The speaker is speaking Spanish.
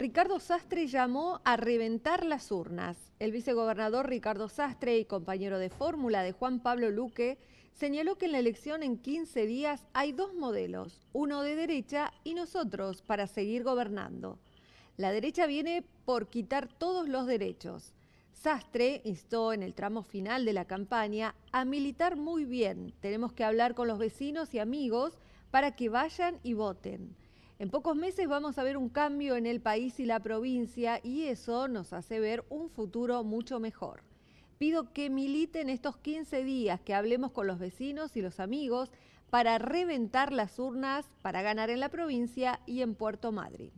Ricardo Sastre llamó a reventar las urnas. El vicegobernador Ricardo Sastre y compañero de fórmula de Juan Pablo Luque señaló que en la elección en 15 días hay dos modelos, uno de derecha y nosotros para seguir gobernando. La derecha viene por quitar todos los derechos. Sastre instó en el tramo final de la campaña a militar muy bien. Tenemos que hablar con los vecinos y amigos para que vayan y voten. En pocos meses vamos a ver un cambio en el país y la provincia y eso nos hace ver un futuro mucho mejor. Pido que militen estos 15 días, que hablemos con los vecinos y los amigos para reventar las urnas para ganar en la provincia y en Puerto Madryn.